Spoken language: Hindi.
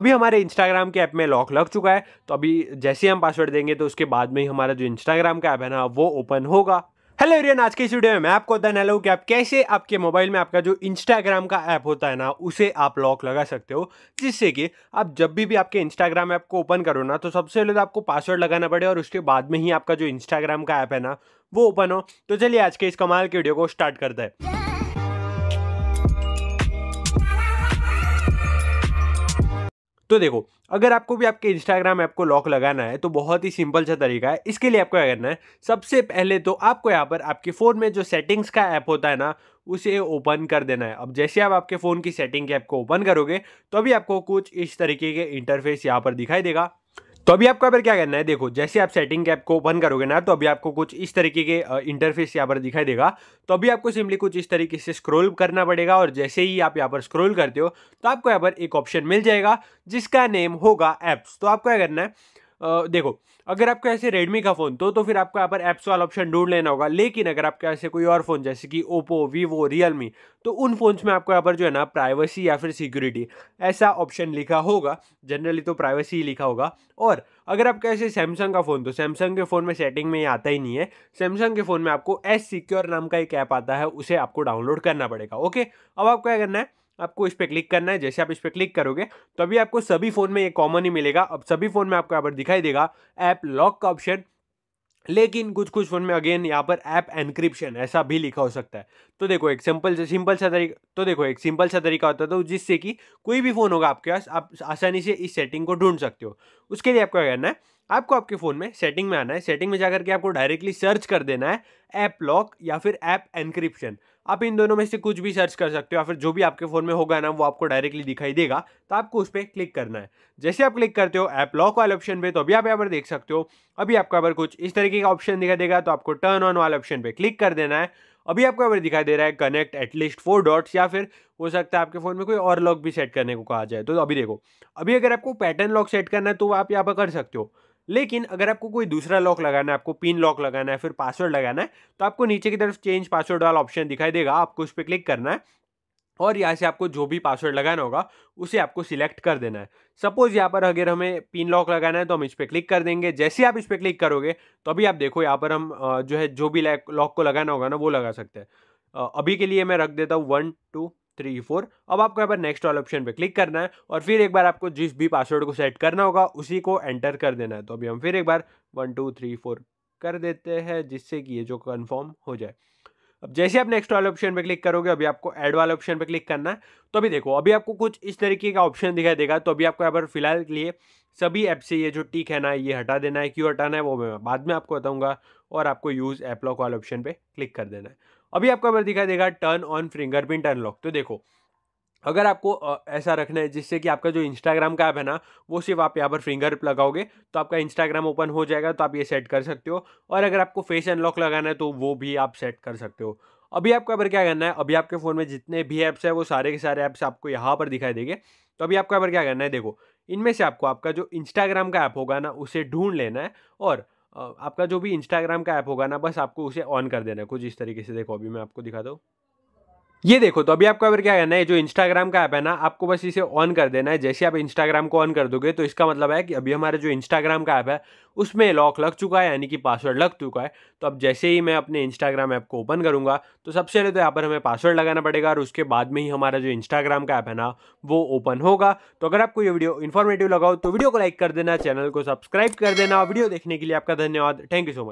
अभी हमारे इंस्टाग्राम के ऐप में लॉक लग चुका है तो अभी जैसे हम पासवर्ड देंगे तो उसके बाद में ही हमारा जो इंस्टाग्राम का ऐप है ना वो ओपन होगा हेलो एरियन आज के इस वीडियो में मैं आपको बताने वाला कि आप कैसे आपके मोबाइल में आपका जो इंस्टाग्राम का ऐप होता है ना उसे आप लॉक लगा सकते हो जिससे कि आप जब भी भी आपके इंस्टाग्राम ऐप को ओपन करो ना तो सबसे पहले तो आपको पासवर्ड लगाना पड़े और उसके बाद में ही आपका जो इंस्टाग्राम का ऐप है ना वो ओपन हो तो चलिए आज के इस कमाल के वीडियो को स्टार्ट करता है तो देखो अगर आपको भी आपके इंस्टाग्राम ऐप को लॉक लगाना है तो बहुत ही सिंपल सा तरीका है इसके लिए आपको क्या करना है सबसे पहले तो आपको यहाँ पर आपके फ़ोन में जो सेटिंग्स का ऐप होता है ना उसे ओपन कर देना है अब जैसे आप आपके फ़ोन की सेटिंग के ऐप को ओपन करोगे तो अभी आपको कुछ इस तरीके के इंटरफेस यहाँ पर दिखाई देगा तो अभी आपको यहाँ पर क्या करना है देखो जैसे आप सेटिंग ऐप को ओपन करोगे ना तो अभी आपको कुछ इस तरीके के इंटरफेस यहाँ पर दिखाई देगा तो अभी आपको सिंपली कुछ इस तरीके से स्क्रॉल करना पड़ेगा और जैसे ही आप यहाँ पर स्क्रॉल करते हो तो आपको यहाँ पर एक ऑप्शन मिल जाएगा जिसका नेम होगा ऐप्स तो आपको क्या करना है देखो अगर आपका ऐसे रेडमी का फ़ोन तो तो फिर आपको यहाँ पर ऐप्स वाला ऑप्शन ढूंढ लेना होगा लेकिन अगर आपके ऐसे कोई और फ़ोन जैसे कि ओप्पो वीवो रियलमी तो उन फ़ोन्स में आपको यहाँ पर जो है ना प्राइवेसी या फिर सिक्योरिटी ऐसा ऑप्शन लिखा होगा जनरली तो प्राइवेसी ही लिखा होगा और अगर आपके ऐसे सैमसंग का फ़ोन तो सैमसंग के फ़ोन में सेटिंग में ये आता ही नहीं है सैमसंग के फ़ोन में आपको एस सिक्योर नाम का एक ऐप आता है उसे आपको डाउनलोड करना पड़ेगा ओके अब आपको क्या करना है आपको इस पर क्लिक करना है जैसे आप इस पर क्लिक करोगे तो अभी आपको सभी फ़ोन में ये कॉमन ही मिलेगा अब सभी फ़ोन में आपको यहाँ पर दिखाई देगा ऐप लॉक का ऑप्शन लेकिन कुछ कुछ फ़ोन में अगेन यहाँ पर ऐप एनक्रिप्शन ऐसा भी लिखा हो सकता है तो देखो एक सिंपल से सिंपल सा तरीका तो देखो एक सिंपल सा तरीका होता है तो जिससे कि कोई भी फ़ोन होगा आपके पास आप आसानी से इस सेटिंग को ढूंढ सकते हो उसके लिए आपको क्या करना है आपको आपके फ़ोन में सेटिंग में आना है सेटिंग में जाकर के आपको डायरेक्टली सर्च कर देना है ऐप लॉक या फिर ऐप एनक्रिप्शन आप इन दोनों में से कुछ भी सर्च कर सकते हो या फिर जो भी आपके फ़ोन में होगा ना वो आपको डायरेक्टली दिखाई देगा तो आपको उस पर क्लिक करना है जैसे आप क्लिक करते हो ऐप लॉक वाले ऑप्शन पे तो अभी आप यहाँ पर देख सकते हो अभी आपको यहाँ पर कुछ इस तरीके का ऑप्शन दिखाई देगा तो आपको टर्न ऑन वाले ऑप्शन पे क्लिक कर देना है अभी आपको यहाँ पर दिखाई दे रहा है कनेक्ट एटलीस्ट फोर डॉट्स या फिर हो सकता है आपके फ़ोन में कोई और लॉक भी सेट करने को कहा जाए तो अभी देखो अभी अगर आपको पैटर्न लॉक सेट करना है तो आप यहाँ पर कर सकते हो लेकिन अगर आपको कोई दूसरा लॉक लगाना है आपको पिन लॉक लगाना है फिर पासवर्ड लगाना है तो आपको नीचे की तरफ चेंज पासवर्ड वाला ऑप्शन दिखाई देगा आपको उस पर क्लिक करना है और यहाँ से आपको जो भी पासवर्ड लगाना होगा उसे आपको सिलेक्ट कर देना है सपोज यहाँ पर अगर हमें पिन लॉक लगाना है तो हम इस पर क्लिक कर देंगे जैसे आप इस पर क्लिक करोगे तो अभी आप देखो यहाँ पर हम जो है जो भी लॉक को लगाना होगा ना वो लगा सकते हैं अभी के लिए मैं रख देता हूँ वन टू थ्री फोर अब आपको यहाँ पर नेक्स्ट वाले ऑप्शन पे क्लिक करना है और फिर एक बार आपको जिस भी पासवर्ड को सेट करना होगा उसी को एंटर कर देना है तो अभी हम फिर एक बार वन टू थ्री फोर कर देते हैं जिससे कि ये जो कन्फर्म हो जाए अब जैसे आप नेक्स्ट वाले ऑप्शन पे क्लिक करोगे अभी आपको ऐड वाले ऑप्शन पे क्लिक करना है तो अभी देखो अभी आपको कुछ इस तरीके का ऑप्शन दिखाई देगा तो अभी आपको यहाँ पर फिलहाल के लिए सभी ऐप से ये जो टिक है ना ये हटा देना है क्यों हटाना है वो मैं बाद में आपको बताऊंगा और आपको यूज़ ऐप लॉक वाले ऑप्शन पे क्लिक कर देना है अभी आपका अगर दिखाई देगा टर्न ऑन फिंगरप्रिंट अनलॉक तो देखो अगर आपको ऐसा रखना है जिससे कि आपका जो इंस्टाग्राम का ऐप है ना वो सिर्फ आप यहाँ पर फिंगर लगाओगे तो आपका इंस्टाग्राम ओपन हो जाएगा तो आप ये सेट कर सकते हो और अगर आपको फेस अनलॉक लगाना है तो वो भी आप सेट कर सकते हो अभी आपको यहाँ पर क्या करना है अभी आपके फ़ोन में जितने भी ऐप्स है वो सारे के सारे ऐप्स आपको यहाँ पर दिखाई देंगे तो अभी आपको यहाँ पर क्या करना है देखो इनमें से आपको आपका जो इंस्टाग्राम का ऐप होगा ना उसे ढूंढ लेना है और आपका जो भी इंस्टाग्राम का ऐप होगा ना बस आपको उसे ऑन कर देना है कुछ इस तरीके से देखो अभी मैं आपको दिखा दूँ ये देखो तो अभी आपको अगर क्या करना है जो इंस्टाग्राम का ऐप है ना आपको बस इसे ऑन कर देना है जैसे आप इंस्टाग्राम को ऑन कर दोगे तो इसका मतलब है कि अभी हमारा जो इंस्टाग्राम का ऐप है उसमें लॉक लग चुका है यानी कि पासवर्ड लग चुका है तो अब जैसे ही मैं अपने इंस्टाग्राम ऐप को ओपन करूँगा तो सबसे पहले तो यहाँ पर हमें पासवर्ड लगाना पड़ेगा और उसके बाद में ही हमारा जो इंस्टाग्राम का ऐप है ना वो ओपन होगा तो अगर आपको ये वीडियो इन्फॉर्मेटिव लगाओ तो वीडियो को लाइक कर देना चैनल को सब्सक्राइब कर देना वीडियो देखने के लिए आपका धन्यवाद थैंक यू सो मच